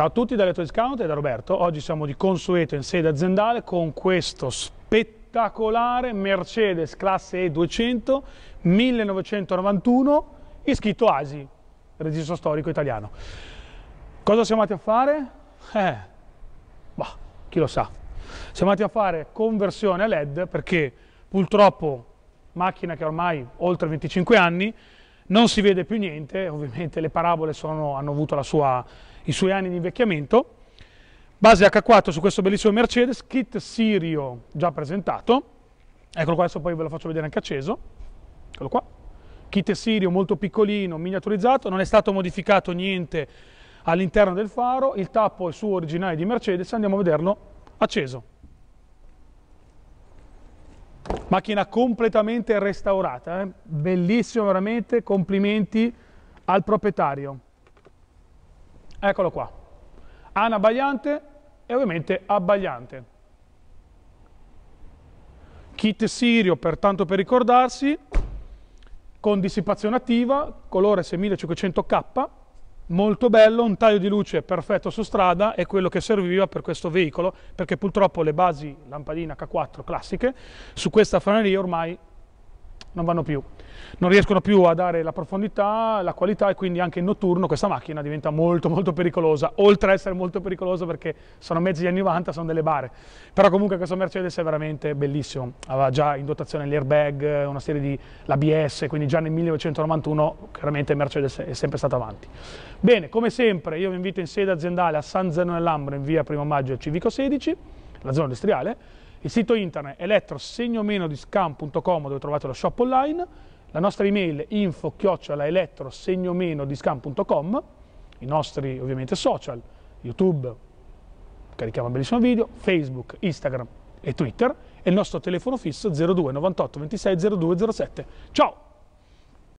Ciao a tutti da Leto Discount e da Roberto. Oggi siamo di consueto in sede aziendale con questo spettacolare Mercedes classe E200 1991 iscritto ASI, registro storico italiano. Cosa siamo andati a fare? Eh, bah, chi lo sa. Siamo andati a fare conversione a LED perché purtroppo macchina che ormai ha oltre 25 anni non si vede più niente, ovviamente le parabole sono, hanno avuto sua, i suoi anni di invecchiamento. Base H4 su questo bellissimo Mercedes, kit Sirio già presentato, eccolo qua, adesso poi ve lo faccio vedere anche acceso, eccolo qua, kit Sirio molto piccolino, miniaturizzato, non è stato modificato niente all'interno del faro, il tappo è suo originale di Mercedes, andiamo a vederlo acceso. Macchina completamente restaurata, eh? bellissimo veramente, complimenti al proprietario. Eccolo qua, anabagliante e ovviamente abbagliante. Kit Sirio, pertanto per ricordarsi, con dissipazione attiva, colore 6500K, molto bello, un taglio di luce perfetto su strada è quello che serviva per questo veicolo perché purtroppo le basi lampadina H4 classiche su questa faneria ormai non vanno più. Non riescono più a dare la profondità, la qualità e quindi anche in notturno questa macchina diventa molto molto pericolosa, oltre a essere molto pericolosa perché sono mezzi anni 90, sono delle bare. Però comunque questo Mercedes è veramente bellissimo, aveva già in dotazione l'airbag, una serie di l'ABS, quindi già nel 1991 chiaramente Mercedes è sempre stato avanti. Bene, come sempre io vi invito in sede aziendale a San Zeno nell'Ambro in via Primo Maggio Civico 16, la zona industriale, il sito internet è elettrosegnomenodiscam.com dove trovate lo shop online, la nostra email info chiocciola elettrosegnomenodiscam.com, i nostri ovviamente social, YouTube, carichiamo un bellissimo video, Facebook, Instagram e Twitter e il nostro telefono fisso 02 98 26 02 07. Ciao!